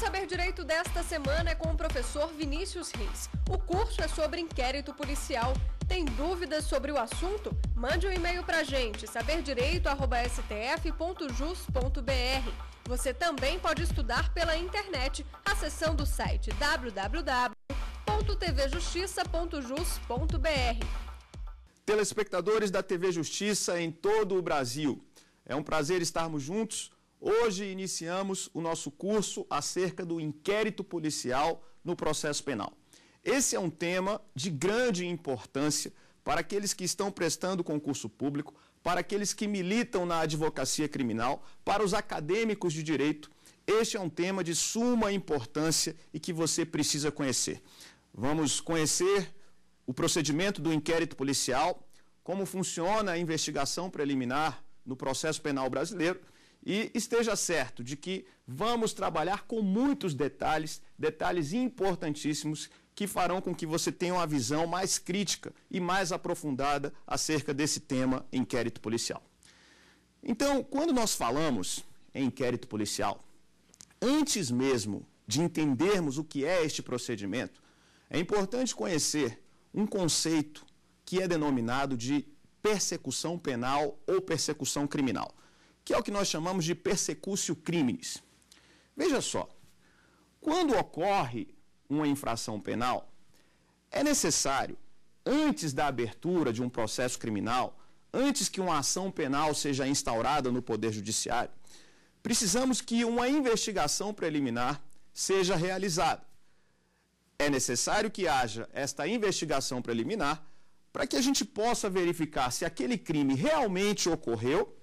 Saber Direito desta semana é com o professor Vinícius Reis. O curso é sobre inquérito policial. Tem dúvidas sobre o assunto? Mande um e-mail para a gente, saberdireito.stf.jus.br. Você também pode estudar pela internet, acessando o site www.tvjustiça.jus.br. Telespectadores da TV Justiça em todo o Brasil, é um prazer estarmos juntos Hoje iniciamos o nosso curso acerca do inquérito policial no processo penal. Esse é um tema de grande importância para aqueles que estão prestando concurso público, para aqueles que militam na advocacia criminal, para os acadêmicos de direito. Este é um tema de suma importância e que você precisa conhecer. Vamos conhecer o procedimento do inquérito policial, como funciona a investigação preliminar no processo penal brasileiro e esteja certo de que vamos trabalhar com muitos detalhes, detalhes importantíssimos que farão com que você tenha uma visão mais crítica e mais aprofundada acerca desse tema inquérito policial. Então, quando nós falamos em inquérito policial, antes mesmo de entendermos o que é este procedimento, é importante conhecer um conceito que é denominado de persecução penal ou persecução criminal que é o que nós chamamos de persecúcio crimes. Veja só, quando ocorre uma infração penal, é necessário, antes da abertura de um processo criminal, antes que uma ação penal seja instaurada no Poder Judiciário, precisamos que uma investigação preliminar seja realizada. É necessário que haja esta investigação preliminar para que a gente possa verificar se aquele crime realmente ocorreu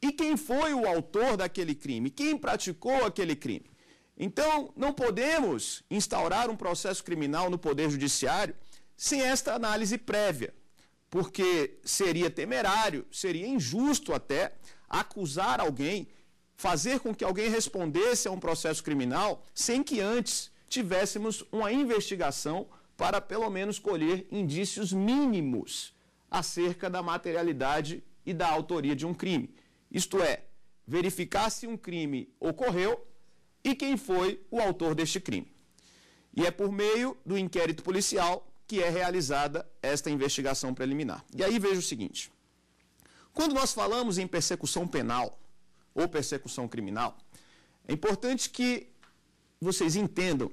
e quem foi o autor daquele crime? Quem praticou aquele crime? Então, não podemos instaurar um processo criminal no Poder Judiciário sem esta análise prévia, porque seria temerário, seria injusto até acusar alguém, fazer com que alguém respondesse a um processo criminal sem que antes tivéssemos uma investigação para pelo menos colher indícios mínimos acerca da materialidade e da autoria de um crime. Isto é, verificar se um crime ocorreu e quem foi o autor deste crime. E é por meio do inquérito policial que é realizada esta investigação preliminar. E aí veja o seguinte: quando nós falamos em persecução penal ou persecução criminal, é importante que vocês entendam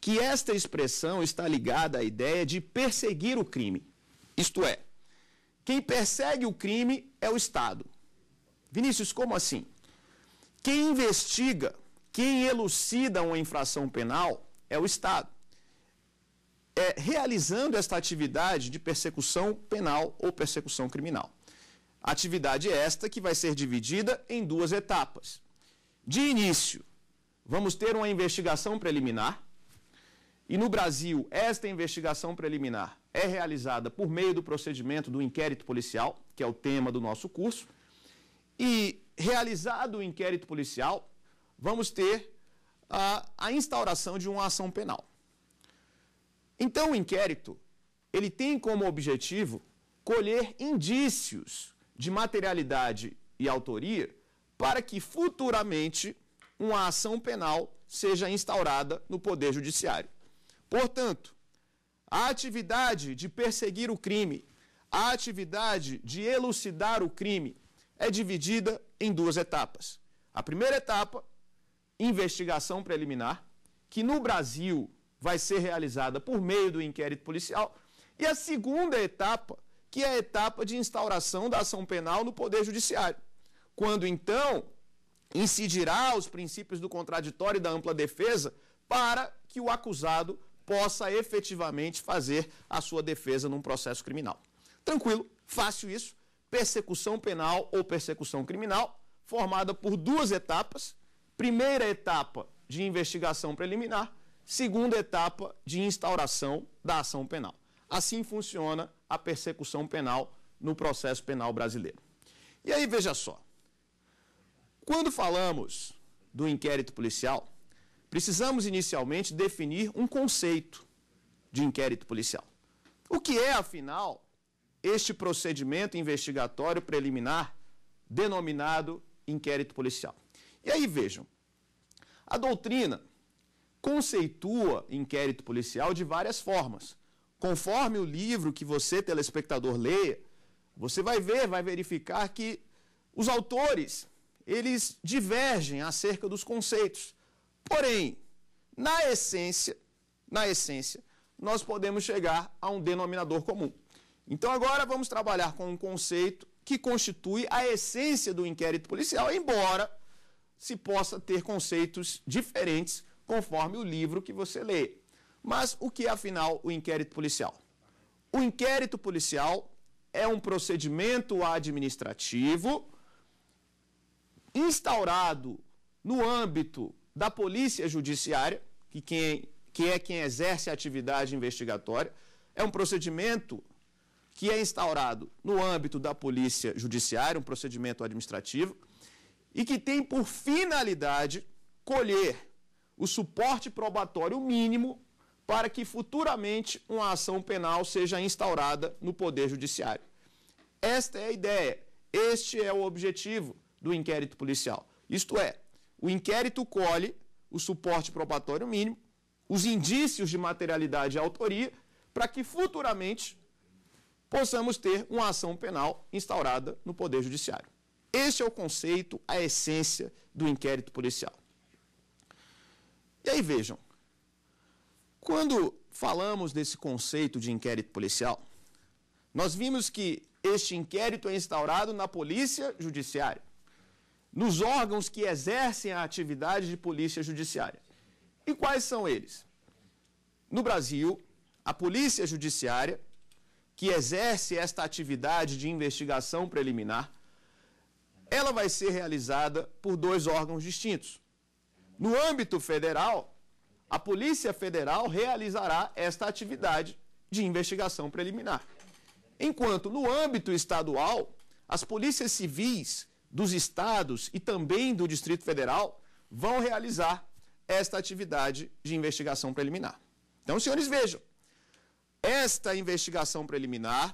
que esta expressão está ligada à ideia de perseguir o crime. Isto é, quem persegue o crime é o Estado. Vinícius, como assim? Quem investiga, quem elucida uma infração penal é o Estado. É realizando esta atividade de persecução penal ou persecução criminal. Atividade é esta que vai ser dividida em duas etapas. De início, vamos ter uma investigação preliminar. E no Brasil, esta investigação preliminar é realizada por meio do procedimento do inquérito policial, que é o tema do nosso curso. E realizado o inquérito policial, vamos ter a, a instauração de uma ação penal. Então, o inquérito ele tem como objetivo colher indícios de materialidade e autoria para que futuramente uma ação penal seja instaurada no Poder Judiciário. Portanto, a atividade de perseguir o crime, a atividade de elucidar o crime, é dividida em duas etapas. A primeira etapa, investigação preliminar, que no Brasil vai ser realizada por meio do inquérito policial, e a segunda etapa, que é a etapa de instauração da ação penal no Poder Judiciário, quando então incidirá os princípios do contraditório e da ampla defesa para que o acusado possa efetivamente fazer a sua defesa num processo criminal. Tranquilo, fácil isso persecução penal ou persecução criminal, formada por duas etapas. Primeira etapa de investigação preliminar, segunda etapa de instauração da ação penal. Assim funciona a persecução penal no processo penal brasileiro. E aí, veja só. Quando falamos do inquérito policial, precisamos inicialmente definir um conceito de inquérito policial. O que é, afinal, este procedimento investigatório preliminar denominado inquérito policial. E aí vejam, a doutrina conceitua inquérito policial de várias formas. Conforme o livro que você, telespectador, leia, você vai ver, vai verificar que os autores, eles divergem acerca dos conceitos. Porém, na essência, na essência, nós podemos chegar a um denominador comum. Então agora vamos trabalhar com um conceito que constitui a essência do inquérito policial, embora se possa ter conceitos diferentes conforme o livro que você lê. Mas o que é afinal o inquérito policial? O inquérito policial é um procedimento administrativo instaurado no âmbito da polícia judiciária, que, quem, que é quem exerce a atividade investigatória, é um procedimento que é instaurado no âmbito da Polícia Judiciária, um procedimento administrativo, e que tem por finalidade colher o suporte probatório mínimo para que futuramente uma ação penal seja instaurada no Poder Judiciário. Esta é a ideia, este é o objetivo do inquérito policial. Isto é, o inquérito colhe o suporte probatório mínimo, os indícios de materialidade e autoria, para que futuramente possamos ter uma ação penal instaurada no Poder Judiciário. Esse é o conceito, a essência do inquérito policial. E aí vejam, quando falamos desse conceito de inquérito policial, nós vimos que este inquérito é instaurado na Polícia Judiciária, nos órgãos que exercem a atividade de Polícia Judiciária. E quais são eles? No Brasil, a Polícia Judiciária que exerce esta atividade de investigação preliminar, ela vai ser realizada por dois órgãos distintos. No âmbito federal, a Polícia Federal realizará esta atividade de investigação preliminar. Enquanto no âmbito estadual, as polícias civis dos estados e também do Distrito Federal vão realizar esta atividade de investigação preliminar. Então, senhores, vejam. Esta investigação preliminar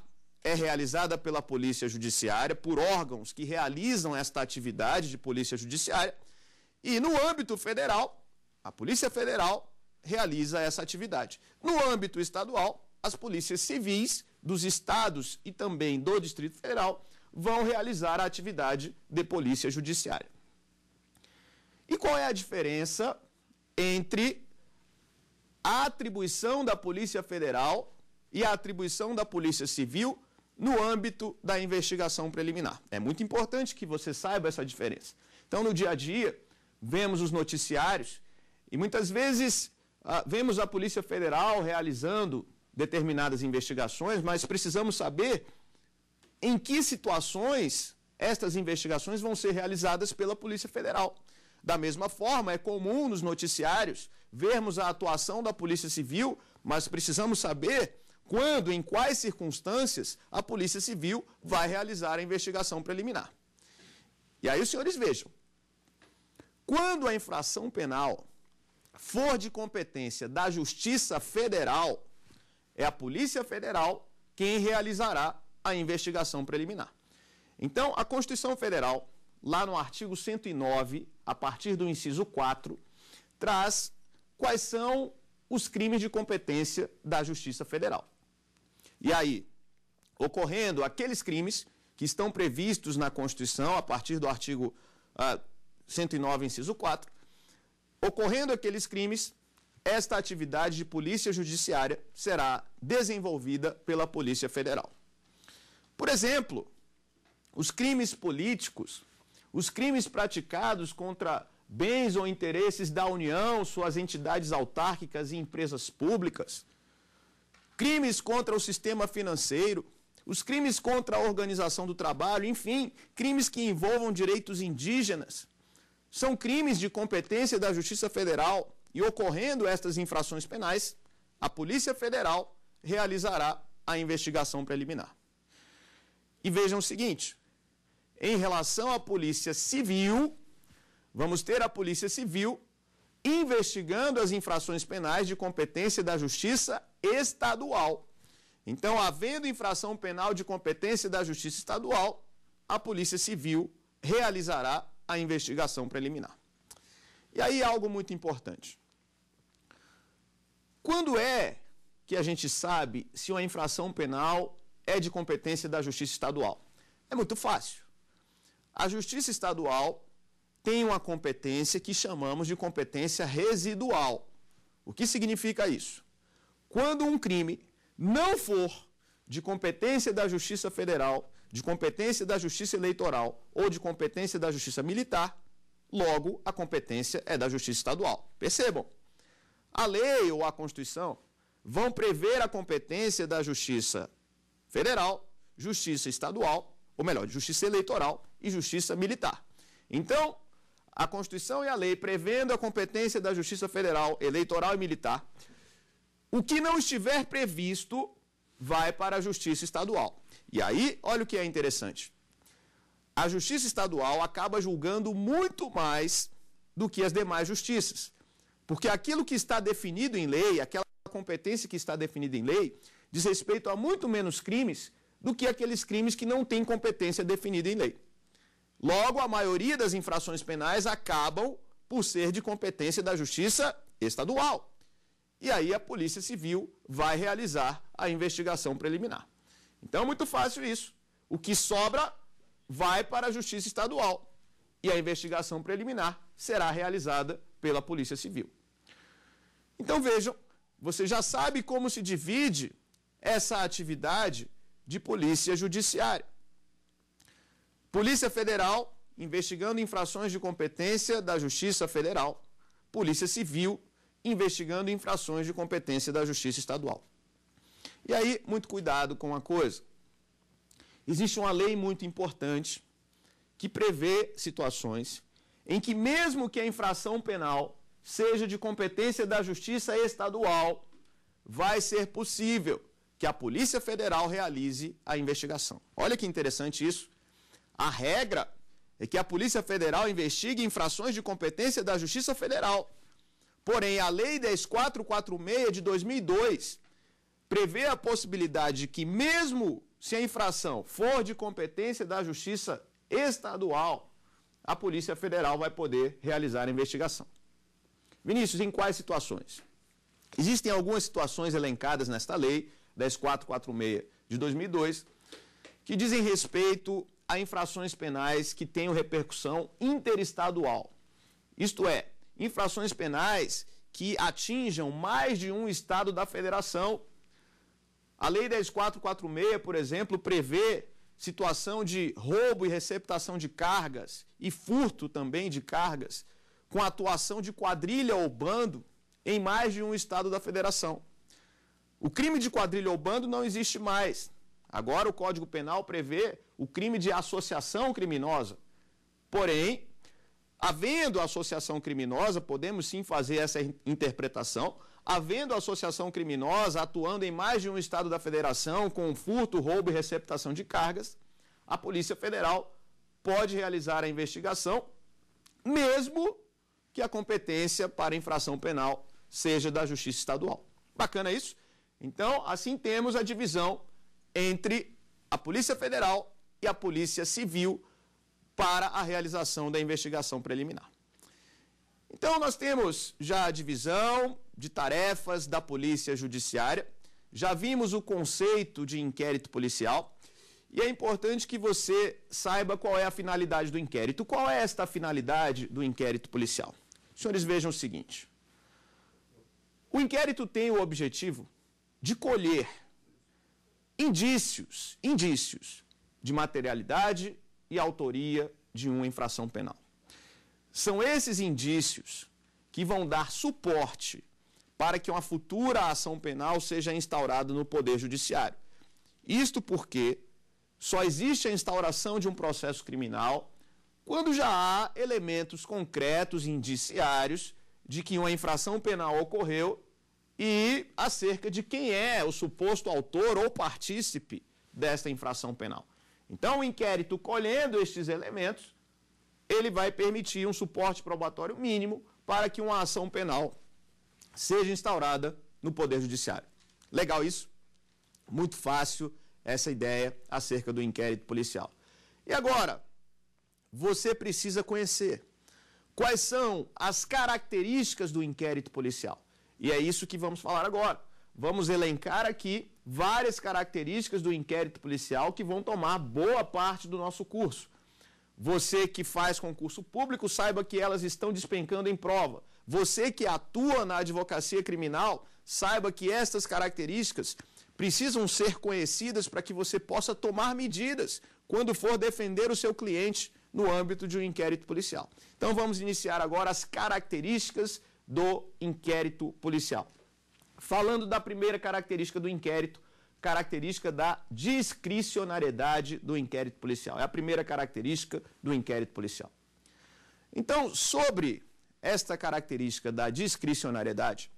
é realizada pela Polícia Judiciária, por órgãos que realizam esta atividade de Polícia Judiciária, e no âmbito federal, a Polícia Federal realiza essa atividade. No âmbito estadual, as polícias civis dos estados e também do Distrito Federal vão realizar a atividade de Polícia Judiciária. E qual é a diferença entre a atribuição da Polícia Federal e a atribuição da Polícia Civil no âmbito da investigação preliminar. É muito importante que você saiba essa diferença. Então, no dia a dia, vemos os noticiários e muitas vezes ah, vemos a Polícia Federal realizando determinadas investigações, mas precisamos saber em que situações estas investigações vão ser realizadas pela Polícia Federal. Da mesma forma, é comum nos noticiários vermos a atuação da Polícia Civil, mas precisamos saber quando, em quais circunstâncias, a Polícia Civil vai realizar a investigação preliminar. E aí os senhores vejam. Quando a infração penal for de competência da Justiça Federal, é a Polícia Federal quem realizará a investigação preliminar. Então, a Constituição Federal, lá no artigo 109, a partir do inciso 4, traz quais são os crimes de competência da Justiça Federal. E aí, ocorrendo aqueles crimes que estão previstos na Constituição a partir do artigo ah, 109, inciso 4, ocorrendo aqueles crimes, esta atividade de polícia judiciária será desenvolvida pela Polícia Federal. Por exemplo, os crimes políticos, os crimes praticados contra bens ou interesses da União, suas entidades autárquicas e empresas públicas, crimes contra o sistema financeiro, os crimes contra a organização do trabalho, enfim, crimes que envolvam direitos indígenas. São crimes de competência da Justiça Federal e, ocorrendo estas infrações penais, a Polícia Federal realizará a investigação preliminar. E vejam o seguinte: em relação à Polícia Civil, vamos ter a Polícia Civil investigando as infrações penais de competência da Justiça Estadual. Então, havendo infração penal de competência da Justiça Estadual, a Polícia Civil realizará a investigação preliminar. E aí algo muito importante. Quando é que a gente sabe se uma infração penal é de competência da Justiça Estadual? É muito fácil. A Justiça Estadual tem uma competência que chamamos de competência residual. O que significa isso? Quando um crime não for de competência da Justiça Federal, de competência da Justiça Eleitoral ou de competência da Justiça Militar, logo a competência é da Justiça Estadual. Percebam? A lei ou a Constituição vão prever a competência da Justiça Federal, Justiça Estadual, ou melhor, Justiça Eleitoral e Justiça Militar. Então, a Constituição e a lei, prevendo a competência da Justiça Federal, eleitoral e militar, o que não estiver previsto vai para a Justiça Estadual. E aí, olha o que é interessante. A Justiça Estadual acaba julgando muito mais do que as demais justiças. Porque aquilo que está definido em lei, aquela competência que está definida em lei, diz respeito a muito menos crimes do que aqueles crimes que não têm competência definida em lei. Logo, a maioria das infrações penais acabam por ser de competência da Justiça Estadual. E aí a Polícia Civil vai realizar a investigação preliminar. Então é muito fácil isso. O que sobra vai para a Justiça Estadual e a investigação preliminar será realizada pela Polícia Civil. Então vejam, você já sabe como se divide essa atividade de polícia judiciária. Polícia Federal investigando infrações de competência da Justiça Federal. Polícia Civil investigando infrações de competência da Justiça Estadual. E aí, muito cuidado com uma coisa. Existe uma lei muito importante que prevê situações em que, mesmo que a infração penal seja de competência da Justiça Estadual, vai ser possível que a Polícia Federal realize a investigação. Olha que interessante isso. A regra é que a Polícia Federal investigue infrações de competência da Justiça Federal. Porém, a Lei 10446 de 2002 prevê a possibilidade de que, mesmo se a infração for de competência da Justiça Estadual, a Polícia Federal vai poder realizar a investigação. Vinícius, em quais situações? Existem algumas situações elencadas nesta lei, 10446 de 2002, que dizem respeito a infrações penais que tenham repercussão interestadual. Isto é, infrações penais que atinjam mais de um estado da federação. A Lei 10446, por exemplo, prevê situação de roubo e receptação de cargas e furto também de cargas com atuação de quadrilha ou bando em mais de um estado da federação. O crime de quadrilha ou bando não existe mais. Agora o Código Penal prevê o crime de associação criminosa. Porém, havendo associação criminosa, podemos sim fazer essa interpretação. Havendo associação criminosa atuando em mais de um estado da federação com furto, roubo e receptação de cargas, a Polícia Federal pode realizar a investigação, mesmo que a competência para infração penal seja da Justiça Estadual. Bacana isso? Então, assim temos a divisão entre a Polícia Federal e a Polícia Civil para a realização da investigação preliminar. Então, nós temos já a divisão de tarefas da Polícia Judiciária, já vimos o conceito de inquérito policial e é importante que você saiba qual é a finalidade do inquérito. Qual é esta finalidade do inquérito policial? senhores vejam o seguinte: o inquérito tem o objetivo de colher indícios, indícios de materialidade e autoria de uma infração penal. São esses indícios que vão dar suporte para que uma futura ação penal seja instaurada no Poder Judiciário. Isto porque só existe a instauração de um processo criminal quando já há elementos concretos, indiciários, de que uma infração penal ocorreu e acerca de quem é o suposto autor ou partícipe desta infração penal. Então, o inquérito, colhendo estes elementos, ele vai permitir um suporte probatório mínimo para que uma ação penal seja instaurada no Poder Judiciário. Legal isso? Muito fácil essa ideia acerca do inquérito policial. E agora, você precisa conhecer quais são as características do inquérito policial. E é isso que vamos falar agora. Vamos elencar aqui várias características do inquérito policial que vão tomar boa parte do nosso curso. Você que faz concurso público, saiba que elas estão despencando em prova. Você que atua na advocacia criminal, saiba que estas características precisam ser conhecidas para que você possa tomar medidas quando for defender o seu cliente no âmbito de um inquérito policial. Então vamos iniciar agora as características do inquérito policial. Falando da primeira característica do inquérito, característica da discricionariedade do inquérito policial. É a primeira característica do inquérito policial. Então, sobre esta característica da discricionariedade,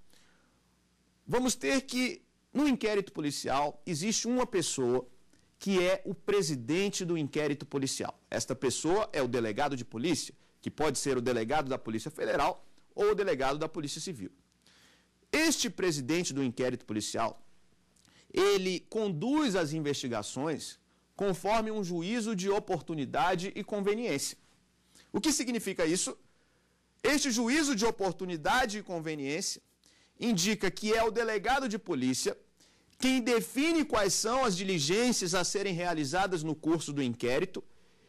vamos ter que no inquérito policial existe uma pessoa que é o presidente do inquérito policial. Esta pessoa é o delegado de polícia, que pode ser o delegado da Polícia Federal ou o delegado da Polícia Civil. Este presidente do inquérito policial, ele conduz as investigações conforme um juízo de oportunidade e conveniência. O que significa isso? Este juízo de oportunidade e conveniência indica que é o delegado de polícia quem define quais são as diligências a serem realizadas no curso do inquérito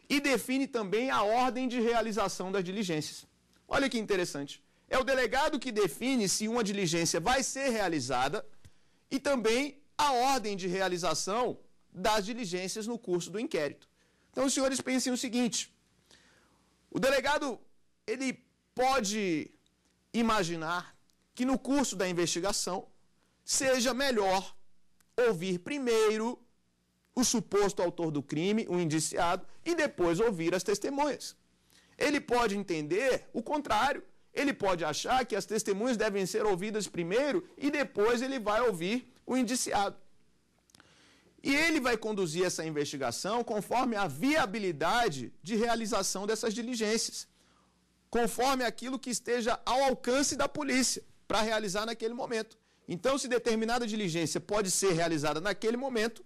e define também a ordem de realização das diligências. Olha que interessante. É o delegado que define se uma diligência vai ser realizada e também a ordem de realização das diligências no curso do inquérito. Então, os senhores pensem o seguinte: o delegado ele pode imaginar que no curso da investigação seja melhor ouvir primeiro o suposto autor do crime, o indiciado, e depois ouvir as testemunhas. Ele pode entender o contrário ele pode achar que as testemunhas devem ser ouvidas primeiro e depois ele vai ouvir o indiciado. E ele vai conduzir essa investigação conforme a viabilidade de realização dessas diligências, conforme aquilo que esteja ao alcance da polícia para realizar naquele momento. Então, se determinada diligência pode ser realizada naquele momento,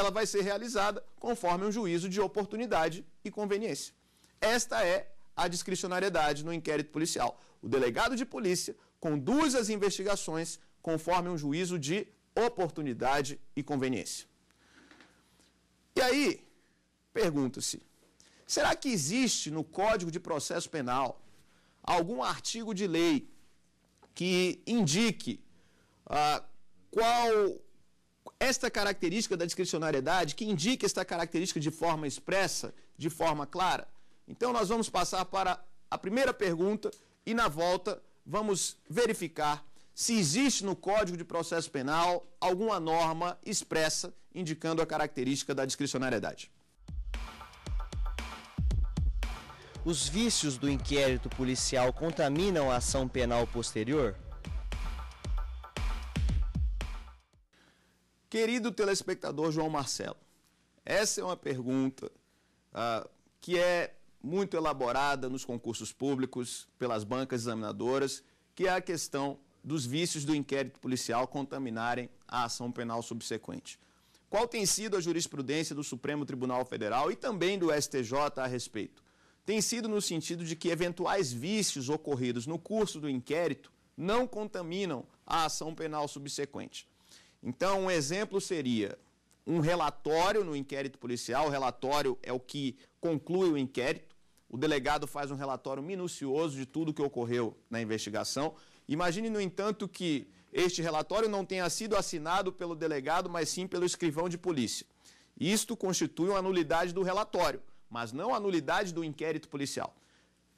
ela vai ser realizada conforme um juízo de oportunidade e conveniência. Esta é a discricionariedade no inquérito policial o delegado de polícia conduz as investigações conforme um juízo de oportunidade e conveniência. E aí, pergunta-se: será que existe no Código de Processo Penal algum artigo de lei que indique ah, qual esta característica da discricionariedade, que indique esta característica de forma expressa, de forma clara? Então, nós vamos passar para a primeira pergunta e na volta vamos verificar se existe no Código de Processo Penal alguma norma expressa indicando a característica da discricionariedade. Os vícios do inquérito policial contaminam a ação penal posterior? Querido telespectador João Marcelo, essa é uma pergunta uh, que é muito elaborada nos concursos públicos, pelas bancas examinadoras, que é a questão dos vícios do inquérito policial contaminarem a ação penal subsequente. Qual tem sido a jurisprudência do Supremo Tribunal Federal e também do STJ a respeito? Tem sido no sentido de que eventuais vícios ocorridos no curso do inquérito não contaminam a ação penal subsequente. Então, um exemplo seria um relatório no inquérito policial, o relatório é o que conclui o inquérito, o delegado faz um relatório minucioso de tudo o que ocorreu na investigação. Imagine, no entanto, que este relatório não tenha sido assinado pelo delegado, mas sim pelo escrivão de polícia. Isto constitui uma nulidade do relatório, mas não a nulidade do inquérito policial.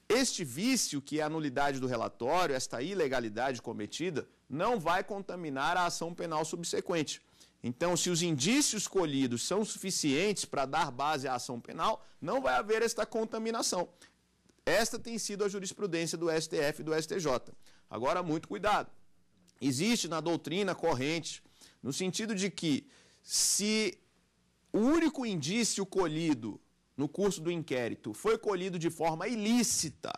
Este vício, que é a nulidade do relatório, esta ilegalidade cometida, não vai contaminar a ação penal subsequente. Então, se os indícios colhidos são suficientes para dar base à ação penal, não vai haver esta contaminação. Esta tem sido a jurisprudência do STF e do STJ. Agora, muito cuidado. Existe na doutrina corrente, no sentido de que, se o único indício colhido no curso do inquérito foi colhido de forma ilícita,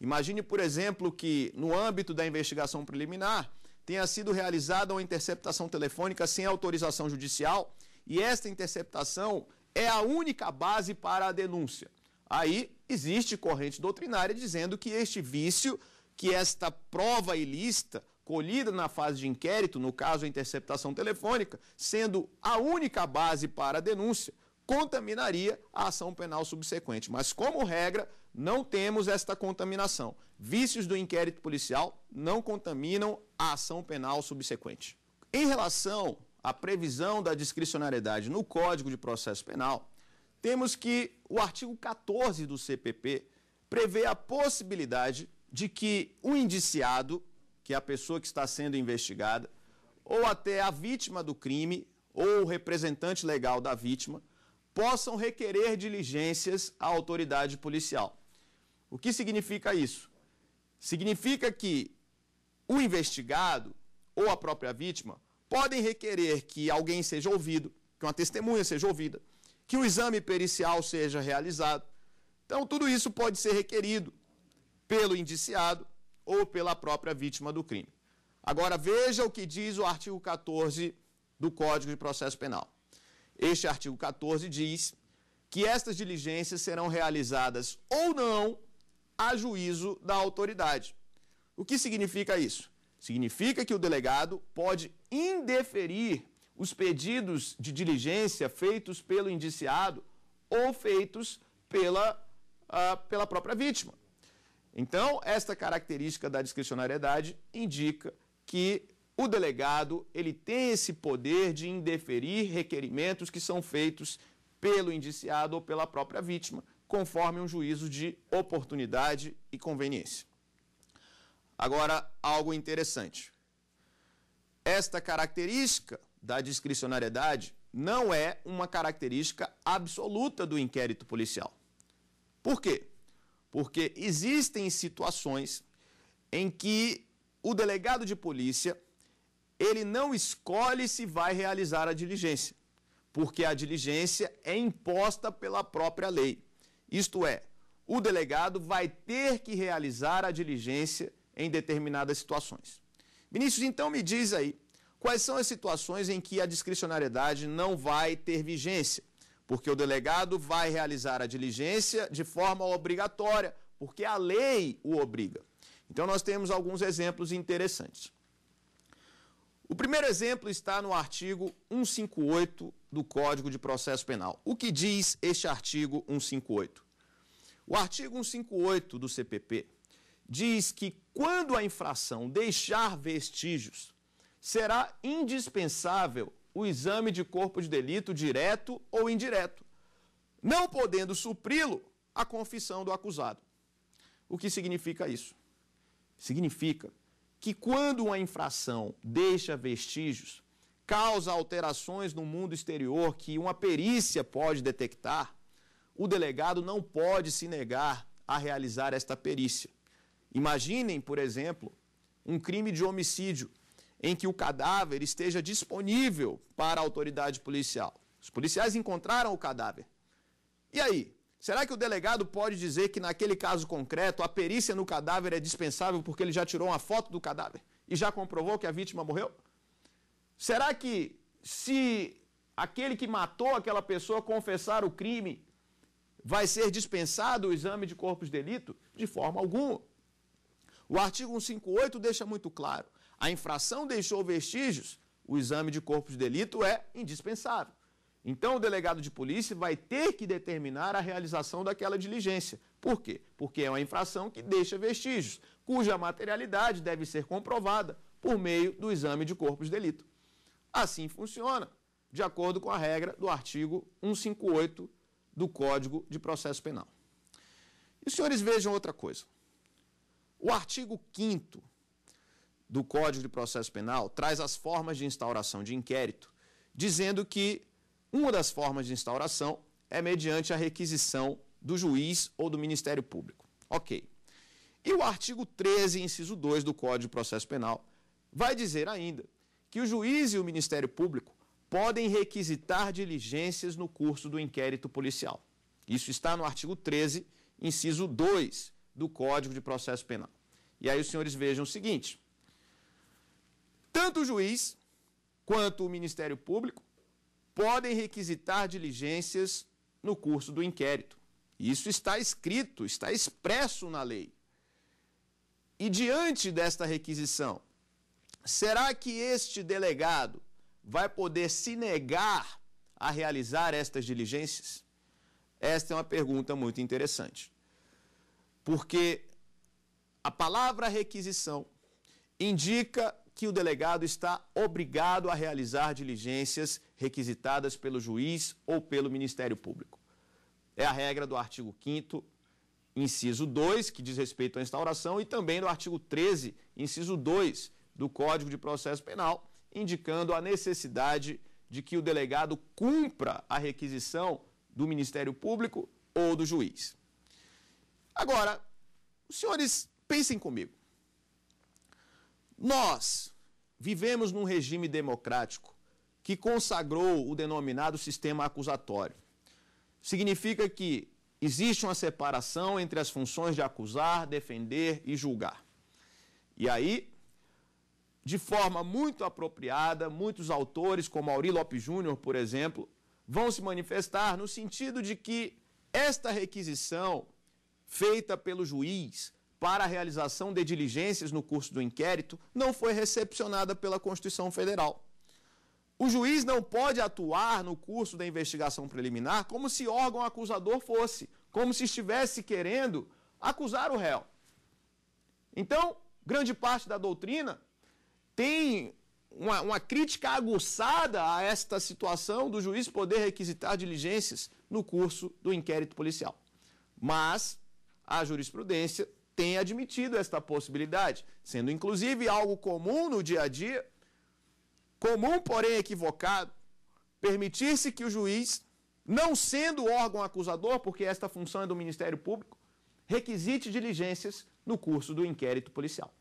imagine, por exemplo, que no âmbito da investigação preliminar tenha sido realizada uma interceptação telefônica sem autorização judicial e esta interceptação é a única base para a denúncia. Aí existe corrente doutrinária dizendo que este vício, que esta prova ilícita colhida na fase de inquérito, no caso a interceptação telefônica, sendo a única base para a denúncia, contaminaria a ação penal subsequente. Mas, como regra, não temos esta contaminação. Vícios do inquérito policial não contaminam a ação penal subsequente. Em relação à previsão da discricionariedade no Código de Processo Penal, temos que o artigo 14 do CPP prevê a possibilidade de que o indiciado, que é a pessoa que está sendo investigada, ou até a vítima do crime ou o representante legal da vítima, possam requerer diligências à autoridade policial. O que significa isso? Significa que o investigado ou a própria vítima podem requerer que alguém seja ouvido, que uma testemunha seja ouvida, que o um exame pericial seja realizado. Então, tudo isso pode ser requerido pelo indiciado ou pela própria vítima do crime. Agora, veja o que diz o artigo 14 do Código de Processo Penal. Este artigo 14 diz que estas diligências serão realizadas ou não a juízo da autoridade. O que significa isso? Significa que o delegado pode indeferir os pedidos de diligência feitos pelo indiciado ou feitos pela, uh, pela própria vítima. Então, esta característica da discricionariedade indica que o delegado ele tem esse poder de indeferir requerimentos que são feitos pelo indiciado ou pela própria vítima, conforme um juízo de oportunidade e conveniência. Agora, algo interessante. Esta característica da discricionariedade não é uma característica absoluta do inquérito policial. Por quê? Porque existem situações em que o delegado de polícia ele não escolhe se vai realizar a diligência, porque a diligência é imposta pela própria lei. Isto é, o delegado vai ter que realizar a diligência em determinadas situações. Vinícius, então me diz aí, quais são as situações em que a discricionariedade não vai ter vigência? Porque o delegado vai realizar a diligência de forma obrigatória, porque a lei o obriga. Então nós temos alguns exemplos interessantes. O primeiro exemplo está no artigo 158 do Código de Processo Penal. O que diz este artigo 158? O artigo 158 do CPP diz que quando a infração deixar vestígios, será indispensável o exame de corpo de delito direto ou indireto, não podendo supri-lo a confissão do acusado. O que significa isso? Significa que quando uma infração deixa vestígios, causa alterações no mundo exterior que uma perícia pode detectar, o delegado não pode se negar a realizar esta perícia. Imaginem, por exemplo, um crime de homicídio em que o cadáver esteja disponível para a autoridade policial. Os policiais encontraram o cadáver. E aí? Será que o delegado pode dizer que, naquele caso concreto, a perícia no cadáver é dispensável porque ele já tirou uma foto do cadáver e já comprovou que a vítima morreu? Será que se aquele que matou aquela pessoa confessar o crime, vai ser dispensado o exame de corpos de delito? De forma alguma. O artigo 158 deixa muito claro: a infração deixou vestígios, o exame de corpos de delito é indispensável. Então, o delegado de polícia vai ter que determinar a realização daquela diligência. Por quê? Porque é uma infração que deixa vestígios, cuja materialidade deve ser comprovada por meio do exame de corpos de delito. Assim funciona, de acordo com a regra do artigo 158 do Código de Processo Penal. E os senhores vejam outra coisa. O artigo 5 do Código de Processo Penal traz as formas de instauração de inquérito, dizendo que uma das formas de instauração é mediante a requisição do juiz ou do Ministério Público. Ok. E o artigo 13, inciso 2 do Código de Processo Penal vai dizer ainda que o juiz e o Ministério Público podem requisitar diligências no curso do inquérito policial. Isso está no artigo 13, inciso 2 do Código de Processo Penal. E aí os senhores vejam o seguinte: tanto o juiz quanto o Ministério Público podem requisitar diligências no curso do inquérito. Isso está escrito, está expresso na lei. E diante desta requisição, Será que este delegado vai poder se negar a realizar estas diligências? Esta é uma pergunta muito interessante. Porque a palavra requisição indica que o delegado está obrigado a realizar diligências requisitadas pelo juiz ou pelo Ministério Público. É a regra do artigo 5 inciso 2, que diz respeito à instauração, e também do artigo 13, inciso 2, do Código de Processo Penal, indicando a necessidade de que o delegado cumpra a requisição do Ministério Público ou do juiz. Agora, os senhores pensem comigo. Nós vivemos num regime democrático que consagrou o denominado sistema acusatório. Significa que existe uma separação entre as funções de acusar, defender e julgar. E aí, de forma muito apropriada, muitos autores, como Auri Lopes Júnior, por exemplo, vão se manifestar no sentido de que esta requisição feita pelo juiz para a realização de diligências no curso do inquérito não foi recepcionada pela Constituição Federal. O juiz não pode atuar no curso da investigação preliminar como se órgão acusador fosse, como se estivesse querendo acusar o réu. Então, grande parte da doutrina tem uma, uma, crítica aguçada a esta situação do juiz poder requisitar diligências no curso do inquérito policial. Mas a jurisprudência tem admitido esta possibilidade, sendo inclusive algo comum no dia a dia, comum, porém equivocado, permitir-se que o juiz, não sendo órgão acusador, porque esta função é do Ministério Público, requisite diligências no curso do inquérito policial.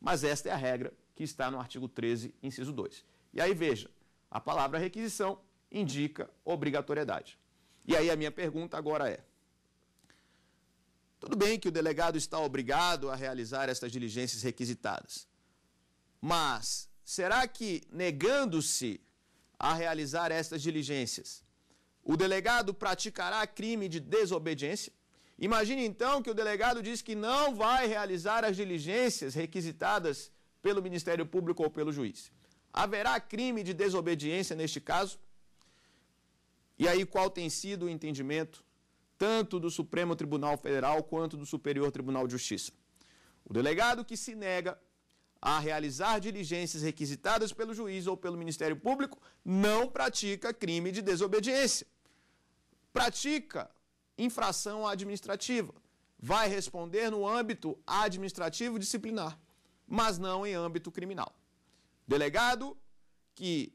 Mas esta é a regra que está no artigo 13, inciso 2. E aí veja, a palavra requisição indica obrigatoriedade. E aí a minha pergunta agora é: tudo bem que o delegado está obrigado a realizar estas diligências requisitadas, mas será que negando-se a realizar estas diligências, o delegado praticará crime de desobediência? Imagine então que o delegado diz que não vai realizar as diligências requisitadas pelo Ministério Público ou pelo juiz. Haverá crime de desobediência neste caso? E aí, qual tem sido o entendimento tanto do Supremo Tribunal Federal quanto do Superior Tribunal de Justiça? O delegado que se nega a realizar diligências requisitadas pelo juiz ou pelo Ministério Público não pratica crime de desobediência. Pratica infração administrativa. Vai responder no âmbito administrativo disciplinar mas não em âmbito criminal. Delegado que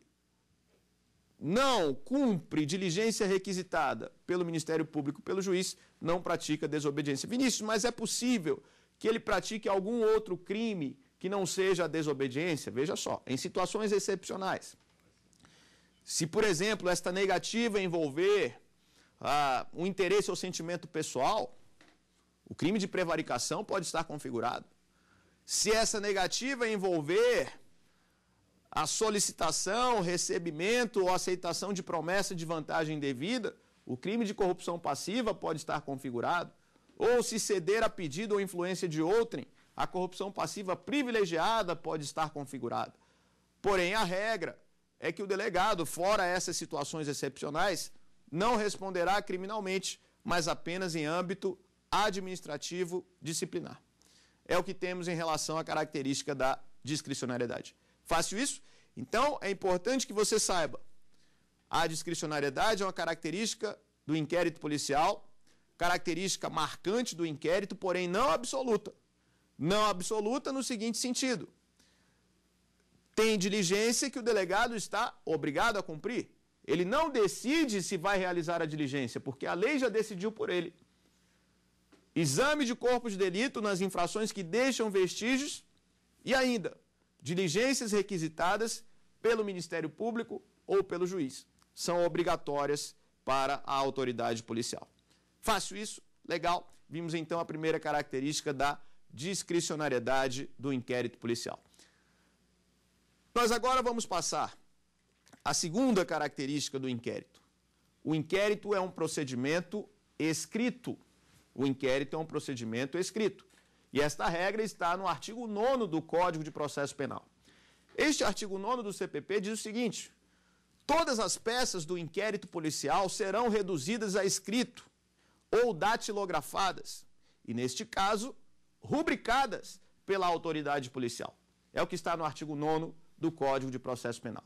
não cumpre diligência requisitada pelo Ministério Público, pelo juiz, não pratica desobediência. Vinícius, mas é possível que ele pratique algum outro crime que não seja a desobediência? Veja só, em situações excepcionais. Se, por exemplo, esta negativa envolver ah, um interesse ou sentimento pessoal, o crime de prevaricação pode estar configurado se essa negativa envolver a solicitação, recebimento ou aceitação de promessa de vantagem devida, o crime de corrupção passiva pode estar configurado, ou se ceder a pedido ou influência de outrem, a corrupção passiva privilegiada pode estar configurada. Porém, a regra é que o delegado, fora essas situações excepcionais, não responderá criminalmente, mas apenas em âmbito administrativo disciplinar é o que temos em relação à característica da discricionariedade. Fácil isso? Então, é importante que você saiba. A discricionariedade é uma característica do inquérito policial, característica marcante do inquérito, porém não absoluta. Não absoluta no seguinte sentido: tem diligência que o delegado está obrigado a cumprir. Ele não decide se vai realizar a diligência, porque a lei já decidiu por ele exame de corpo de delito nas infrações que deixam vestígios e ainda diligências requisitadas pelo Ministério Público ou pelo juiz. São obrigatórias para a autoridade policial. Fácil isso? Legal. Vimos então a primeira característica da discricionariedade do inquérito policial. Nós agora vamos passar à segunda característica do inquérito. O inquérito é um procedimento escrito o inquérito é um procedimento escrito. E esta regra está no artigo 9 do Código de Processo Penal. Este artigo 9 do CPP diz o seguinte: todas as peças do inquérito policial serão reduzidas a escrito ou datilografadas, e neste caso, rubricadas pela autoridade policial. É o que está no artigo 9 do Código de Processo Penal.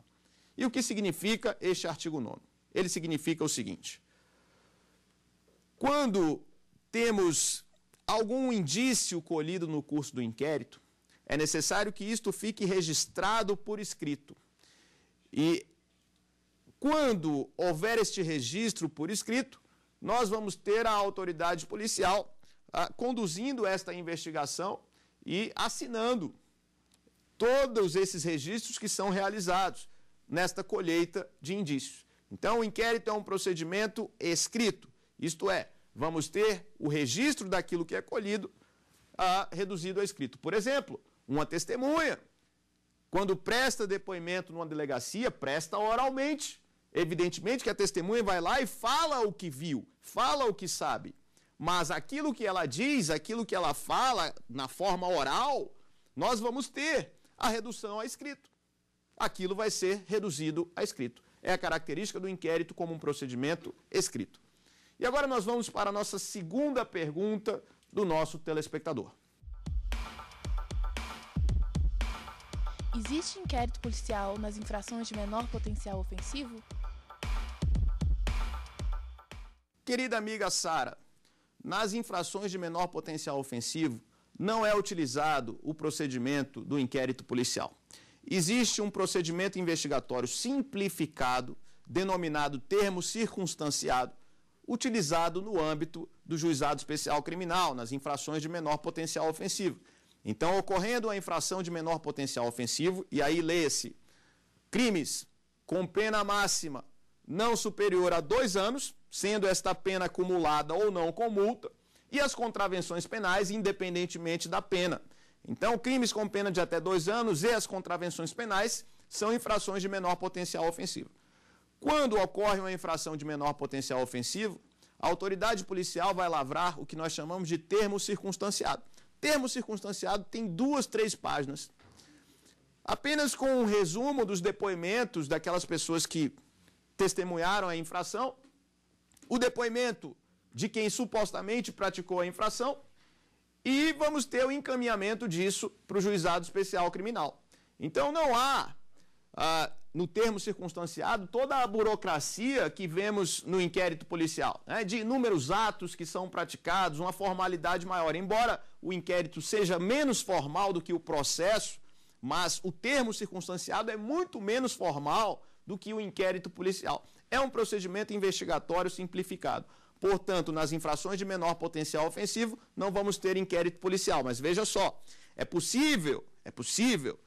E o que significa este artigo 9? Ele significa o seguinte: quando temos algum indício colhido no curso do inquérito, é necessário que isto fique registrado por escrito. E quando houver este registro por escrito, nós vamos ter a autoridade policial ah, conduzindo esta investigação e assinando todos esses registros que são realizados nesta colheita de indícios. Então, o inquérito é um procedimento escrito, isto é, vamos ter o registro daquilo que é colhido a, reduzido a escrito. Por exemplo, uma testemunha, quando presta depoimento numa delegacia, presta oralmente. Evidentemente que a testemunha vai lá e fala o que viu, fala o que sabe. Mas aquilo que ela diz, aquilo que ela fala na forma oral, nós vamos ter a redução a escrito. Aquilo vai ser reduzido a escrito. É a característica do inquérito como um procedimento escrito. E agora nós vamos para a nossa segunda pergunta do nosso telespectador. Existe inquérito policial nas infrações de menor potencial ofensivo? Querida amiga Sara, nas infrações de menor potencial ofensivo não é utilizado o procedimento do inquérito policial. Existe um procedimento investigatório simplificado, denominado termo circunstanciado, utilizado no âmbito do juizado especial criminal, nas infrações de menor potencial ofensivo. Então, ocorrendo a infração de menor potencial ofensivo, e aí lê-se crimes com pena máxima não superior a dois anos, sendo esta pena acumulada ou não com multa, e as contravenções penais, independentemente da pena. Então, crimes com pena de até dois anos e as contravenções penais são infrações de menor potencial ofensivo. Quando ocorre uma infração de menor potencial ofensivo, a autoridade policial vai lavrar o que nós chamamos de termo circunstanciado. Termo circunstanciado tem duas, três páginas. Apenas com um resumo dos depoimentos daquelas pessoas que testemunharam a infração, o depoimento de quem supostamente praticou a infração e vamos ter o encaminhamento disso para o juizado especial criminal. Então não há ah, no termo circunstanciado, toda a burocracia que vemos no inquérito policial, né, de inúmeros atos que são praticados, uma formalidade maior. Embora o inquérito seja menos formal do que o processo, mas o termo circunstanciado é muito menos formal do que o inquérito policial. É um procedimento investigatório simplificado. Portanto, nas infrações de menor potencial ofensivo, não vamos ter inquérito policial. Mas veja só, é possível, é possível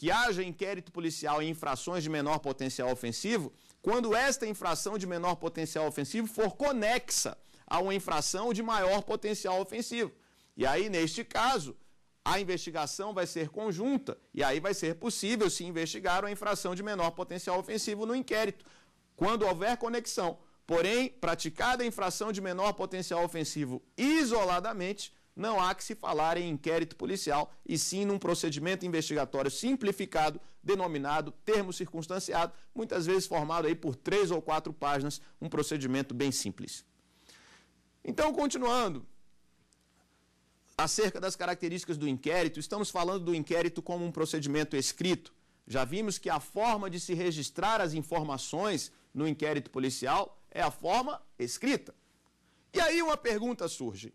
que haja inquérito policial em infrações de menor potencial ofensivo quando esta infração de menor potencial ofensivo for conexa a uma infração de maior potencial ofensivo. E aí, neste caso, a investigação vai ser conjunta e aí vai ser possível se investigar uma infração de menor potencial ofensivo no inquérito, quando houver conexão. Porém, praticada a infração de menor potencial ofensivo isoladamente, não há que se falar em inquérito policial, e sim num procedimento investigatório simplificado, denominado termo circunstanciado, muitas vezes formado aí por três ou quatro páginas, um procedimento bem simples. Então, continuando, acerca das características do inquérito, estamos falando do inquérito como um procedimento escrito. Já vimos que a forma de se registrar as informações no inquérito policial é a forma escrita. E aí uma pergunta surge: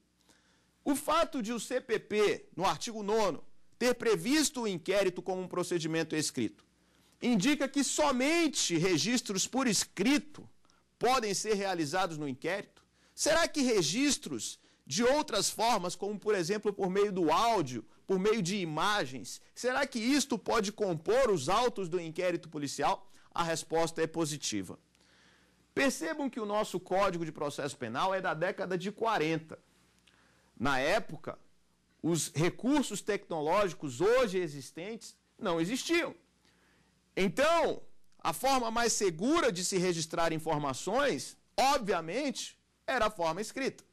o fato de o CPP, no artigo 9, ter previsto o inquérito como um procedimento escrito, indica que somente registros por escrito podem ser realizados no inquérito? Será que registros de outras formas, como por exemplo por meio do áudio, por meio de imagens, será que isto pode compor os autos do inquérito policial? A resposta é positiva. Percebam que o nosso Código de Processo Penal é da década de 40 na época, os recursos tecnológicos hoje existentes não existiam. Então, a forma mais segura de se registrar informações, obviamente, era a forma escrita.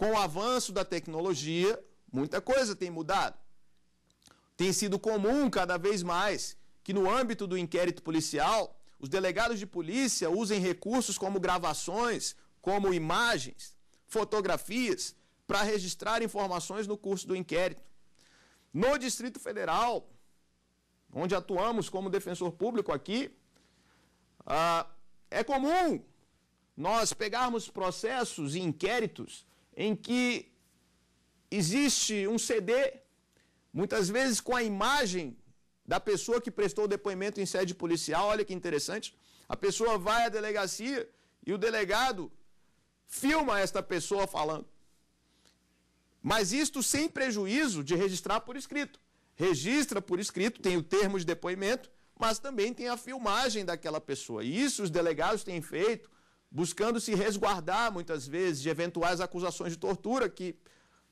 Com o avanço da tecnologia, muita coisa tem mudado. Tem sido comum cada vez mais que no âmbito do inquérito policial, os delegados de polícia usem recursos como gravações, como imagens, fotografias, para registrar informações no curso do inquérito. No Distrito Federal, onde atuamos como defensor público aqui, ah, é comum nós pegarmos processos e inquéritos em que existe um CD, muitas vezes com a imagem da pessoa que prestou o depoimento em sede policial. Olha que interessante. A pessoa vai à delegacia e o delegado filma esta pessoa falando. Mas isto sem prejuízo de registrar por escrito. Registra por escrito, tem o termo de depoimento, mas também tem a filmagem daquela pessoa. E isso os delegados têm feito, buscando se resguardar muitas vezes de eventuais acusações de tortura que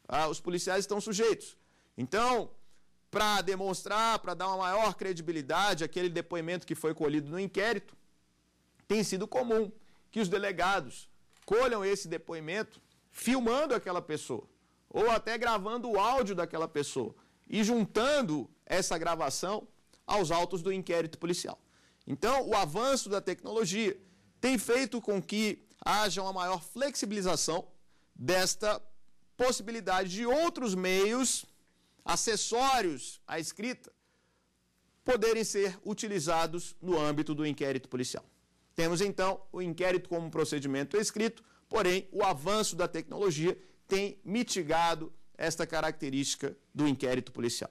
ah, os policiais estão sujeitos. Então, para demonstrar, para dar uma maior credibilidade àquele depoimento que foi colhido no inquérito, tem sido comum que os delegados colham esse depoimento filmando aquela pessoa ou até gravando o áudio daquela pessoa e juntando essa gravação aos autos do inquérito policial. Então, o avanço da tecnologia tem feito com que haja uma maior flexibilização desta possibilidade de outros meios acessórios à escrita poderem ser utilizados no âmbito do inquérito policial. Temos então o inquérito como procedimento escrito, porém o avanço da tecnologia tem mitigado esta característica do inquérito policial.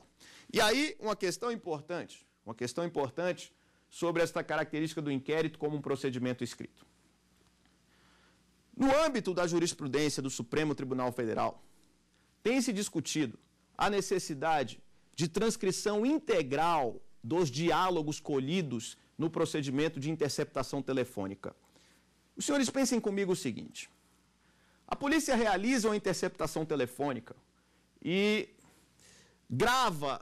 E aí, uma questão importante, uma questão importante sobre esta característica do inquérito como um procedimento escrito. No âmbito da jurisprudência do Supremo Tribunal Federal, tem se discutido a necessidade de transcrição integral dos diálogos colhidos no procedimento de interceptação telefônica. Os senhores pensem comigo o seguinte: a polícia realiza uma interceptação telefônica e grava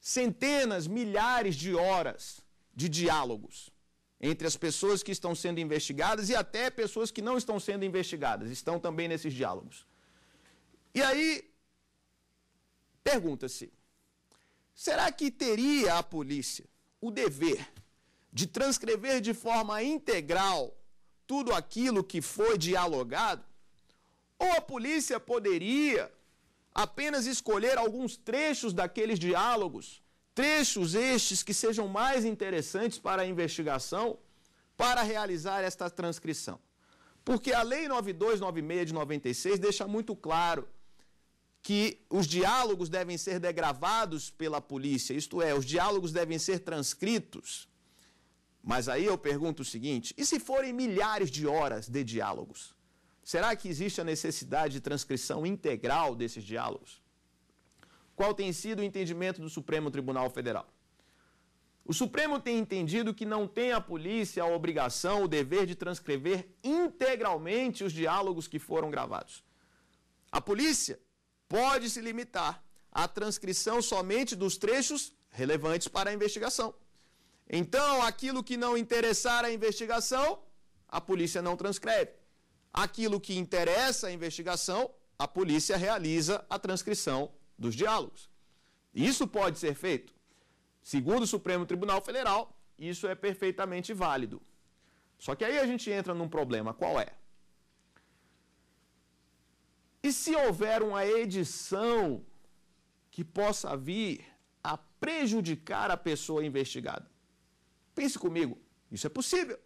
centenas, milhares de horas de diálogos entre as pessoas que estão sendo investigadas e até pessoas que não estão sendo investigadas, estão também nesses diálogos. E aí, pergunta-se: será que teria a polícia o dever de transcrever de forma integral tudo aquilo que foi dialogado? Ou a polícia poderia apenas escolher alguns trechos daqueles diálogos, trechos estes que sejam mais interessantes para a investigação, para realizar esta transcrição. Porque a Lei 9296 de 96 deixa muito claro que os diálogos devem ser degravados pela polícia, isto é, os diálogos devem ser transcritos. Mas aí eu pergunto o seguinte: e se forem milhares de horas de diálogos? Será que existe a necessidade de transcrição integral desses diálogos? Qual tem sido o entendimento do Supremo Tribunal Federal? O Supremo tem entendido que não tem a polícia a obrigação, o dever de transcrever integralmente os diálogos que foram gravados. A polícia pode se limitar à transcrição somente dos trechos relevantes para a investigação. Então, aquilo que não interessar à investigação, a polícia não transcreve. Aquilo que interessa à investigação, a polícia realiza a transcrição dos diálogos. Isso pode ser feito. Segundo o Supremo Tribunal Federal, isso é perfeitamente válido. Só que aí a gente entra num problema, qual é? E se houver uma edição que possa vir a prejudicar a pessoa investigada? Pense comigo, isso é possível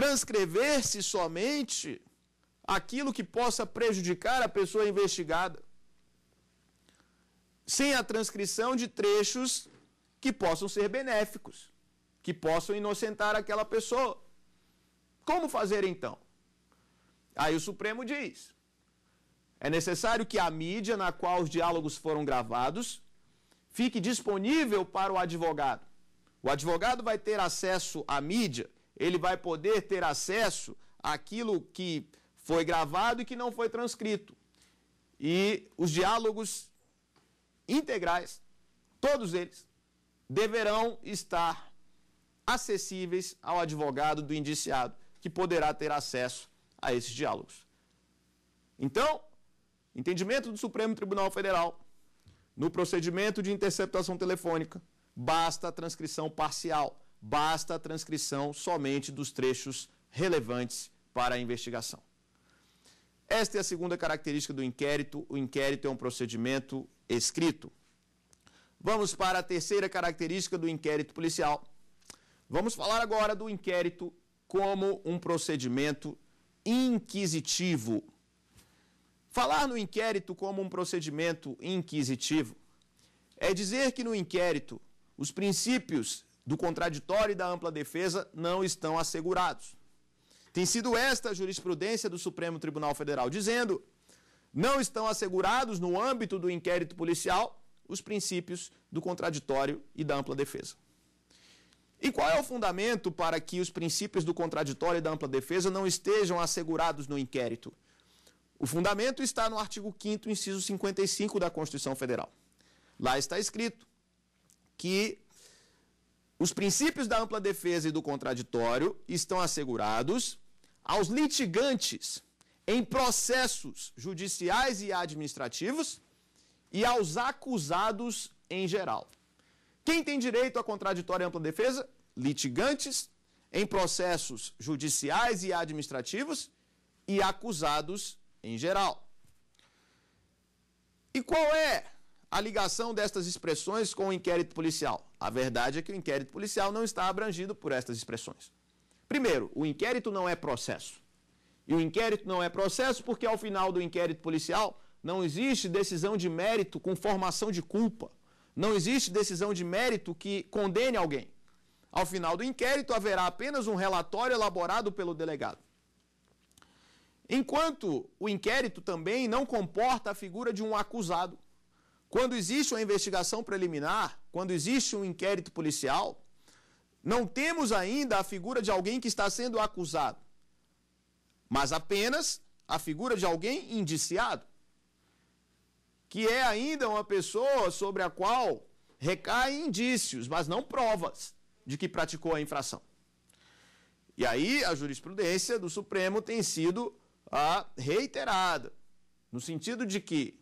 transcrever-se somente aquilo que possa prejudicar a pessoa investigada, sem a transcrição de trechos que possam ser benéficos, que possam inocentar aquela pessoa. Como fazer então? Aí o Supremo diz: é necessário que a mídia na qual os diálogos foram gravados fique disponível para o advogado. O advogado vai ter acesso à mídia ele vai poder ter acesso àquilo que foi gravado e que não foi transcrito. E os diálogos integrais, todos eles, deverão estar acessíveis ao advogado do indiciado, que poderá ter acesso a esses diálogos. Então, entendimento do Supremo Tribunal Federal, no procedimento de interceptação telefônica, basta a transcrição parcial basta a transcrição somente dos trechos relevantes para a investigação. Esta é a segunda característica do inquérito. O inquérito é um procedimento escrito. Vamos para a terceira característica do inquérito policial. Vamos falar agora do inquérito como um procedimento inquisitivo. Falar no inquérito como um procedimento inquisitivo é dizer que no inquérito os princípios do contraditório e da ampla defesa não estão assegurados. Tem sido esta a jurisprudência do Supremo Tribunal Federal, dizendo: não estão assegurados no âmbito do inquérito policial os princípios do contraditório e da ampla defesa. E qual é o fundamento para que os princípios do contraditório e da ampla defesa não estejam assegurados no inquérito? O fundamento está no artigo 5, inciso 55 da Constituição Federal. Lá está escrito que os princípios da ampla defesa e do contraditório estão assegurados aos litigantes em processos judiciais e administrativos e aos acusados em geral. Quem tem direito à contraditória e ampla defesa? Litigantes em processos judiciais e administrativos e acusados em geral. E qual é a ligação destas expressões com o inquérito policial? A verdade é que o inquérito policial não está abrangido por estas expressões. Primeiro, o inquérito não é processo. E o inquérito não é processo porque, ao final do inquérito policial, não existe decisão de mérito com formação de culpa. Não existe decisão de mérito que condene alguém. Ao final do inquérito, haverá apenas um relatório elaborado pelo delegado. Enquanto o inquérito também não comporta a figura de um acusado quando existe uma investigação preliminar, quando existe um inquérito policial, não temos ainda a figura de alguém que está sendo acusado, mas apenas a figura de alguém indiciado, que é ainda uma pessoa sobre a qual recaem indícios, mas não provas de que praticou a infração. E aí a jurisprudência do Supremo tem sido ah, reiterada, no sentido de que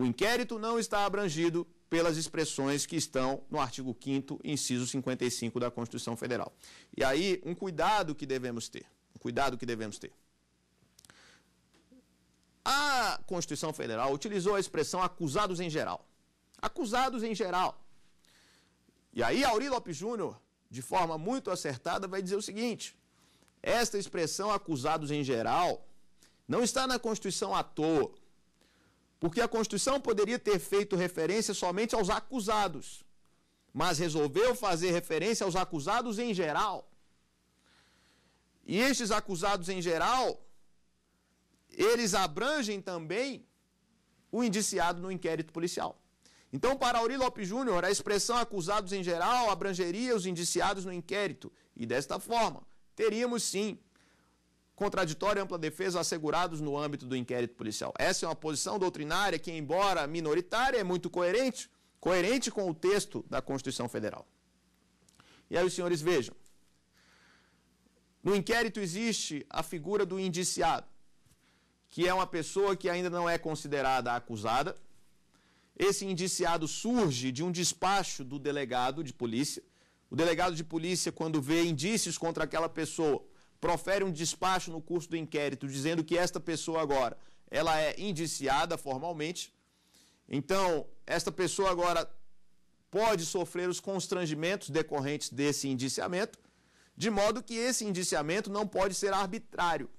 o inquérito não está abrangido pelas expressões que estão no artigo 5º, inciso 55 da Constituição Federal. E aí, um cuidado que devemos ter, um cuidado que devemos ter. A Constituição Federal utilizou a expressão acusados em geral. Acusados em geral. E aí, Auri Lopes Júnior, de forma muito acertada, vai dizer o seguinte: esta expressão acusados em geral não está na Constituição à toa. Porque a Constituição poderia ter feito referência somente aos acusados, mas resolveu fazer referência aos acusados em geral. E estes acusados em geral, eles abrangem também o indiciado no inquérito policial. Então, para Auri Lopes Júnior, a expressão acusados em geral abrangeria os indiciados no inquérito, e desta forma, teríamos sim contraditório e ampla defesa assegurados no âmbito do inquérito policial. Essa é uma posição doutrinária que, embora minoritária, é muito coerente, coerente com o texto da Constituição Federal. E aí os senhores vejam. No inquérito existe a figura do indiciado, que é uma pessoa que ainda não é considerada acusada. Esse indiciado surge de um despacho do delegado de polícia. O delegado de polícia, quando vê indícios contra aquela pessoa, profere um despacho no curso do inquérito dizendo que esta pessoa agora ela é indiciada formalmente. Então, esta pessoa agora pode sofrer os constrangimentos decorrentes desse indiciamento, de modo que esse indiciamento não pode ser arbitrário.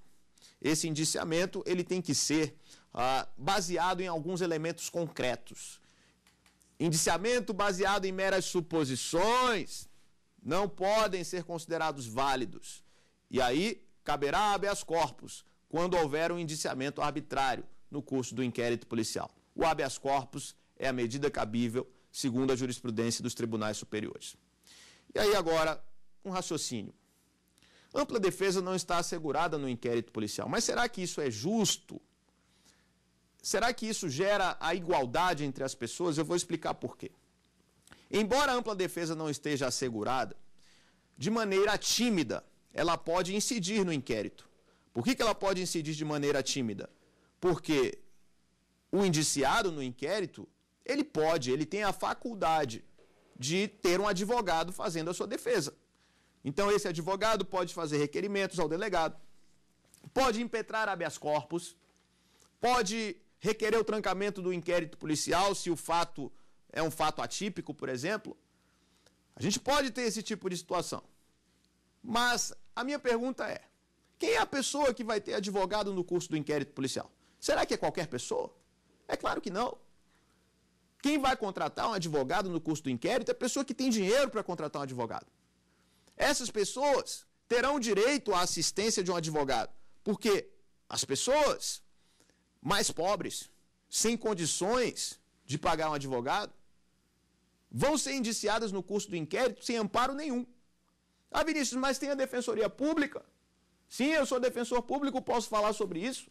Esse indiciamento ele tem que ser ah, baseado em alguns elementos concretos. Indiciamento baseado em meras suposições não podem ser considerados válidos. E aí caberá habeas corpus quando houver um indiciamento arbitrário no curso do inquérito policial. O habeas corpus é a medida cabível segundo a jurisprudência dos tribunais superiores. E aí agora, um raciocínio. Ampla defesa não está assegurada no inquérito policial, mas será que isso é justo? Será que isso gera a igualdade entre as pessoas? Eu vou explicar por quê. Embora a ampla defesa não esteja assegurada, de maneira tímida, ela pode incidir no inquérito. Por que, que ela pode incidir de maneira tímida? Porque o indiciado no inquérito, ele pode, ele tem a faculdade de ter um advogado fazendo a sua defesa. Então, esse advogado pode fazer requerimentos ao delegado, pode impetrar habeas corpus, pode requerer o trancamento do inquérito policial se o fato é um fato atípico, por exemplo. A gente pode ter esse tipo de situação. Mas a minha pergunta é: quem é a pessoa que vai ter advogado no curso do inquérito policial? Será que é qualquer pessoa? É claro que não. Quem vai contratar um advogado no curso do inquérito é a pessoa que tem dinheiro para contratar um advogado. Essas pessoas terão direito à assistência de um advogado, porque as pessoas mais pobres, sem condições de pagar um advogado, vão ser indiciadas no curso do inquérito sem amparo nenhum. Ah, Vinícius, mas tem a defensoria pública? Sim, eu sou defensor público, posso falar sobre isso.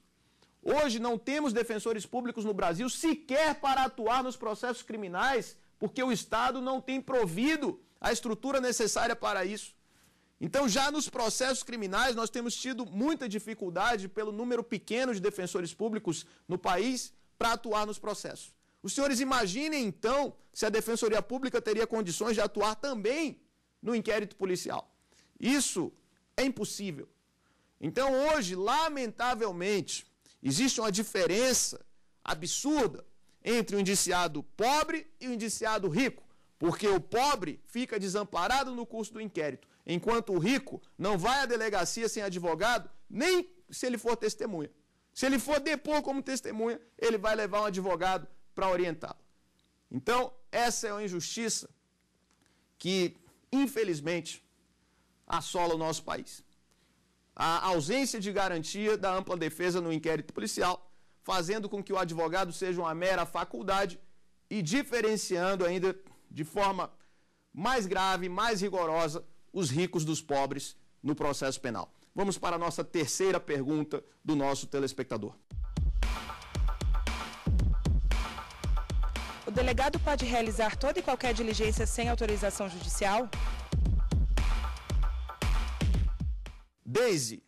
Hoje não temos defensores públicos no Brasil sequer para atuar nos processos criminais, porque o Estado não tem provido a estrutura necessária para isso. Então, já nos processos criminais, nós temos tido muita dificuldade pelo número pequeno de defensores públicos no país para atuar nos processos. Os senhores imaginem, então, se a Defensoria Pública teria condições de atuar também no inquérito policial. Isso é impossível. Então, hoje, lamentavelmente, existe uma diferença absurda entre o indiciado pobre e o indiciado rico, porque o pobre fica desamparado no curso do inquérito, enquanto o rico não vai à delegacia sem advogado, nem se ele for testemunha. Se ele for depor como testemunha, ele vai levar um advogado para orientá-lo. Então, essa é uma injustiça que infelizmente, assola o nosso país. A ausência de garantia da ampla defesa no inquérito policial, fazendo com que o advogado seja uma mera faculdade e diferenciando ainda de forma mais grave, mais rigorosa, os ricos dos pobres no processo penal. Vamos para a nossa terceira pergunta do nosso telespectador. o delegado pode realizar toda e qualquer diligência sem autorização judicial? Desde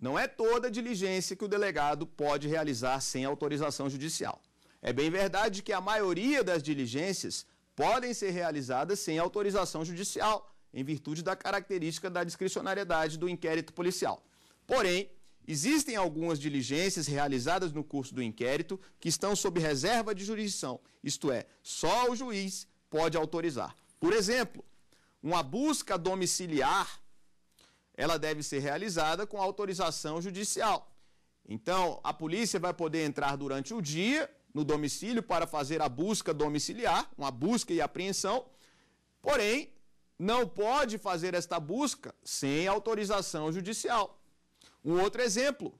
não é toda diligência que o delegado pode realizar sem autorização judicial. É bem verdade que a maioria das diligências podem ser realizadas sem autorização judicial, em virtude da característica da discricionariedade do inquérito policial. Porém, Existem algumas diligências realizadas no curso do inquérito que estão sob reserva de jurisdição, isto é, só o juiz pode autorizar. Por exemplo, uma busca domiciliar, ela deve ser realizada com autorização judicial. Então, a polícia vai poder entrar durante o dia no domicílio para fazer a busca domiciliar, uma busca e apreensão, porém, não pode fazer esta busca sem autorização judicial. Um outro exemplo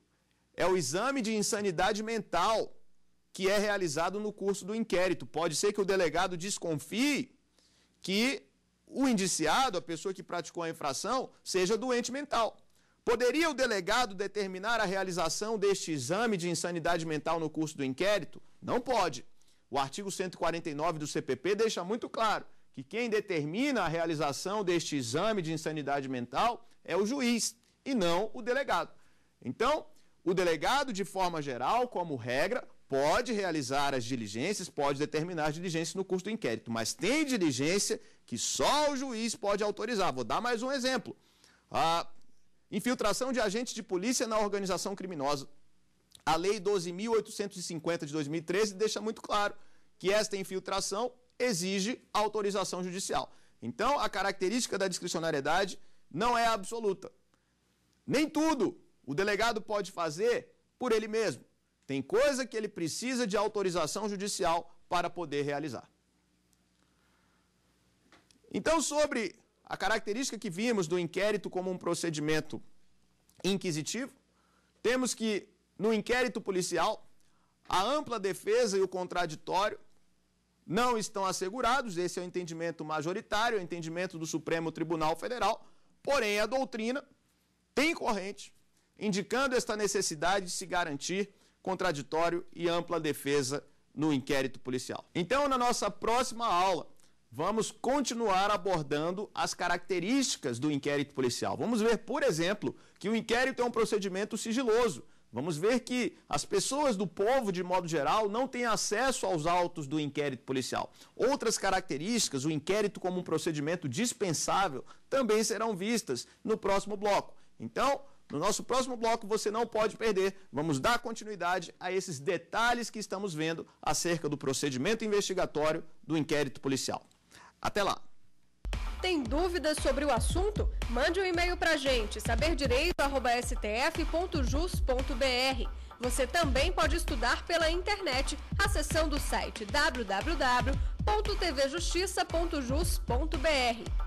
é o exame de insanidade mental, que é realizado no curso do inquérito. Pode ser que o delegado desconfie que o indiciado, a pessoa que praticou a infração, seja doente mental. Poderia o delegado determinar a realização deste exame de insanidade mental no curso do inquérito? Não pode. O artigo 149 do CPP deixa muito claro que quem determina a realização deste exame de insanidade mental é o juiz e não o delegado. Então, o delegado, de forma geral, como regra, pode realizar as diligências, pode determinar as diligências no curso do inquérito, mas tem diligência que só o juiz pode autorizar. Vou dar mais um exemplo. A infiltração de agentes de polícia na organização criminosa. A Lei 12.850 de 2013 deixa muito claro que esta infiltração exige autorização judicial. Então, a característica da discricionariedade não é absoluta. Nem tudo o delegado pode fazer por ele mesmo. Tem coisa que ele precisa de autorização judicial para poder realizar. Então, sobre a característica que vimos do inquérito como um procedimento inquisitivo, temos que, no inquérito policial, a ampla defesa e o contraditório não estão assegurados, esse é o entendimento majoritário, é o entendimento do Supremo Tribunal Federal, porém a doutrina tem corrente, indicando esta necessidade de se garantir contraditório e ampla defesa no inquérito policial. Então, na nossa próxima aula, vamos continuar abordando as características do inquérito policial. Vamos ver, por exemplo, que o inquérito é um procedimento sigiloso. Vamos ver que as pessoas do povo, de modo geral, não têm acesso aos autos do inquérito policial. Outras características, o inquérito como um procedimento dispensável, também serão vistas no próximo bloco. Então, no nosso próximo bloco você não pode perder. Vamos dar continuidade a esses detalhes que estamos vendo acerca do procedimento investigatório do inquérito policial. Até lá! Tem dúvidas sobre o assunto? Mande um e-mail para a gente, saberdireito.stf.jus.br. Você também pode estudar pela internet, acessando o site www.tvjustiça.jus.br.